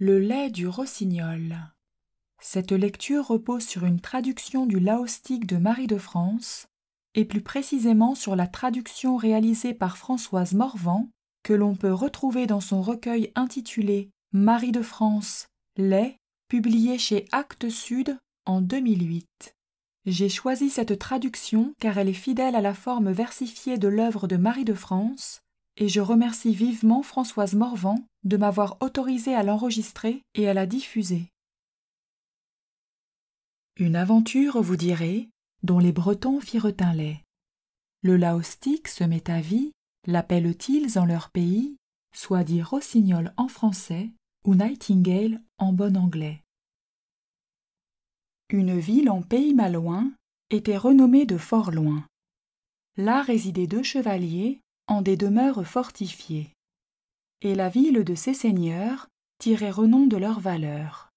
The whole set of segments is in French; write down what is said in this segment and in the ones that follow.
Le lait du rossignol. Cette lecture repose sur une traduction du laostique de Marie de France, et plus précisément sur la traduction réalisée par Françoise Morvan, que l'on peut retrouver dans son recueil intitulé Marie de France, lait, publié chez Actes Sud en 2008. J'ai choisi cette traduction car elle est fidèle à la forme versifiée de l'œuvre de Marie de France et je remercie vivement Françoise Morvan de m'avoir autorisé à l'enregistrer et à la diffuser. Une aventure, vous direz, dont les Bretons firent un lait. Le laostique se met à vie, l'appellent-ils en leur pays, soit dit rossignol en français ou nightingale en bon anglais. Une ville en pays malouin était renommée de fort loin. Là résidaient deux chevaliers, en des demeures fortifiées. Et la ville de ses seigneurs tirait renom de leur valeur.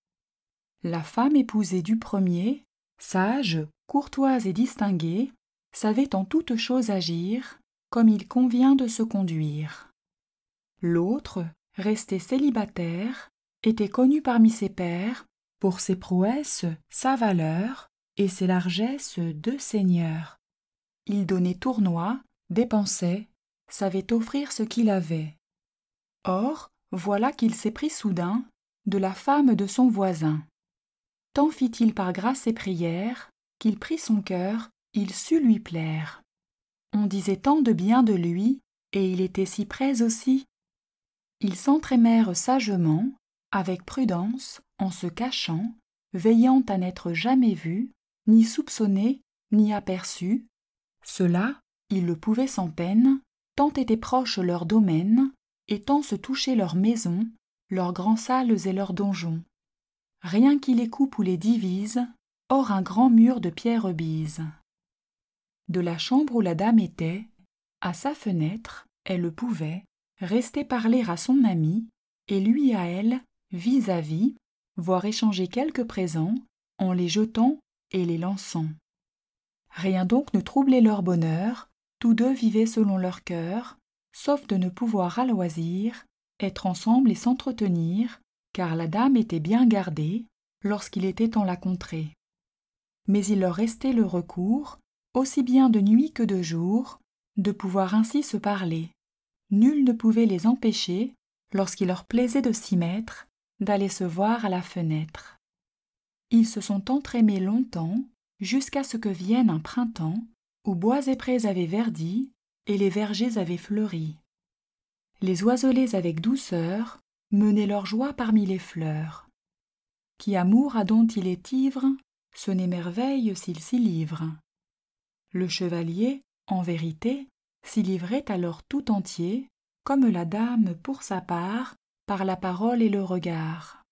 La femme épousée du premier, sage, courtoise et distinguée, savait en toutes choses agir, comme il convient de se conduire. L'autre, resté célibataire, était connu parmi ses pairs pour ses prouesses, sa valeur et ses largesses de seigneur. Il donnait tournoi, dépensait, savait offrir ce qu'il avait. Or, voilà qu'il s'est pris soudain de la femme de son voisin. Tant fit-il par grâce et prière, qu'il prit son cœur, il sut lui plaire. On disait tant de bien de lui, et il était si près aussi. Ils s'entraînèrent sagement, avec prudence, en se cachant, veillant à n'être jamais vu, ni soupçonné, ni aperçu. Cela, il le pouvait sans peine, tant étaient proches leurs domaines, et tant se touchaient leurs maisons, leurs grands salles et leurs donjons. Rien qui les coupe ou les divise, hors un grand mur de pierre bise. De la chambre où la dame était, à sa fenêtre, elle le pouvait, rester parler à son ami, et lui à elle, vis-à-vis, -vis, voir échanger quelques présents, en les jetant et les lançant. Rien donc ne troublait leur bonheur, tous deux vivaient selon leur cœur, sauf de ne pouvoir à loisir être ensemble et s'entretenir, car la dame était bien gardée lorsqu'il était en la contrée. Mais il leur restait le recours, aussi bien de nuit que de jour, de pouvoir ainsi se parler. Nul ne pouvait les empêcher, lorsqu'il leur plaisait de s'y mettre, d'aller se voir à la fenêtre. Ils se sont entraînés longtemps, jusqu'à ce que vienne un printemps, où bois et prés avaient verdi, et les vergers avaient fleuri. Les oiselets avec douceur menaient leur joie parmi les fleurs. Qui amour a dont il est ivre, ce n'est merveille s'il s'y livre. Le chevalier, en vérité, s'y livrait alors tout entier, comme la dame pour sa part, par la parole et le regard.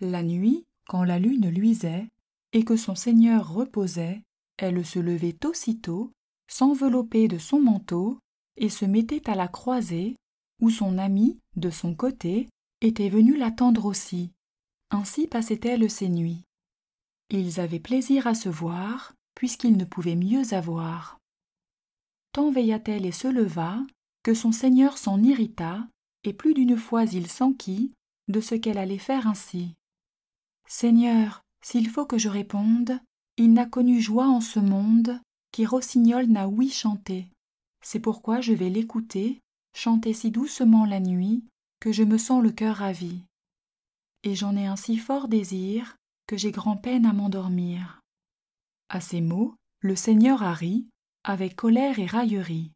La nuit, quand la lune luisait, et que son seigneur reposait, elle se levait aussitôt, s'enveloppait de son manteau, et se mettait à la croisée, où son ami, de son côté, était venu l'attendre aussi. Ainsi passait-elle ses nuits. Ils avaient plaisir à se voir, puisqu'ils ne pouvaient mieux avoir. Tant veilla-t-elle et se leva, que son seigneur s'en irrita, et plus d'une fois il s'enquit de ce qu'elle allait faire ainsi. Seigneur, s'il faut que je réponde, il n'a connu joie en ce monde qui Rossignol n'a oui chanté. C'est pourquoi je vais l'écouter, chanter si doucement la nuit, que je me sens le cœur ravi. Et j'en ai un si fort désir, que j'ai grand peine à m'endormir. À ces mots, le Seigneur a ri, avec colère et raillerie.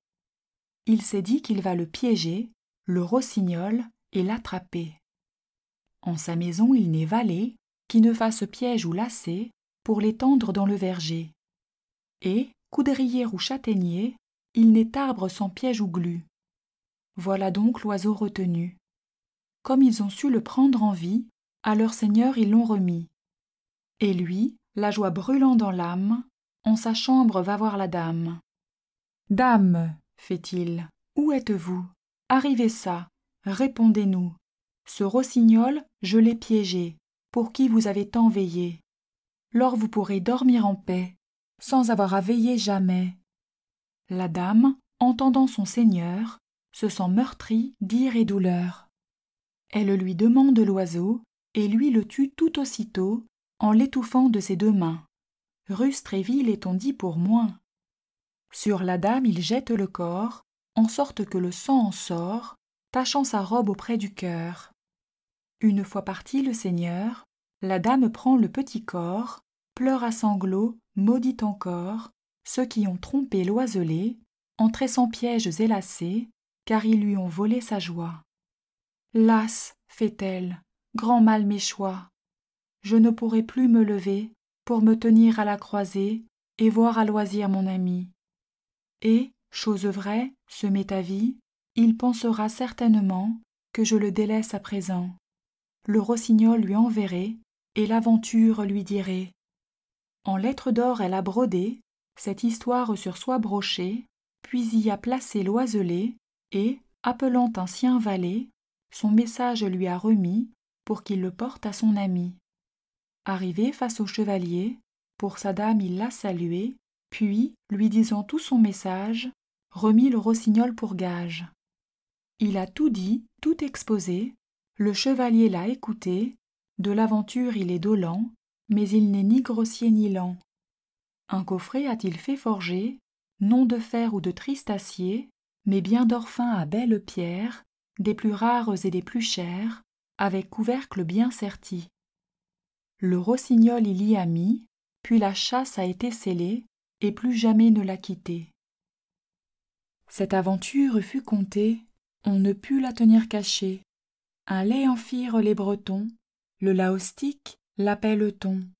Il s'est dit qu'il va le piéger, le rossignol, et l'attraper. En sa maison il n'est valet, qui ne fasse piège ou lacet, pour l'étendre dans le verger. Et, coudrier ou châtaignier, il n'est arbre sans piège ou glu. Voilà donc l'oiseau retenu. Comme ils ont su le prendre en vie, à leur seigneur ils l'ont remis. Et lui, la joie brûlant dans l'âme, en sa chambre va voir la dame. Dame, fait-il, où êtes-vous Arrivez ça, répondez-nous. Ce rossignol, je l'ai piégé, pour qui vous avez tant veillé lors vous pourrez dormir en paix, sans avoir à veiller jamais. La dame, entendant son seigneur, se sent meurtrie d'ire et douleur. Elle lui demande l'oiseau, et lui le tue tout aussitôt, en l'étouffant de ses deux mains. Rustréville est-on dit pour moins. Sur la dame il jette le corps, en sorte que le sang en sort, tachant sa robe auprès du cœur. Une fois parti le seigneur, la dame prend le petit corps, pleure à sanglots, maudit encore, ceux qui ont trompé l'oiselé, entré sans pièges et car ils lui ont volé sa joie. Las, fait-elle, grand mal m'échoit. Je ne pourrai plus me lever pour me tenir à la croisée et voir à loisir mon ami. Et, chose vraie, ce m'est vie, il pensera certainement que je le délaisse à présent. Le rossignol lui enverrait, et l'aventure lui dirait. En lettres d'or, elle a brodé cette histoire sur soi brochée, puis y a placé l'oiselé, et, appelant un sien valet, son message lui a remis pour qu'il le porte à son ami. Arrivé face au chevalier, pour sa dame il l'a salué, puis, lui disant tout son message, remit le rossignol pour gage. Il a tout dit, tout exposé, le chevalier l'a écouté, de l'aventure il est dolent, mais il n'est ni grossier ni lent. Un coffret a-t-il fait forger, non de fer ou de triste acier, mais bien d'or fin à belles pierres, des plus rares et des plus chères, avec couvercle bien serti. Le rossignol il y a mis, puis la chasse a été scellée, et plus jamais ne l'a quitté. Cette aventure fut contée, on ne put la tenir cachée. Un lait en les Bretons, le laostique, L'appelle-t-on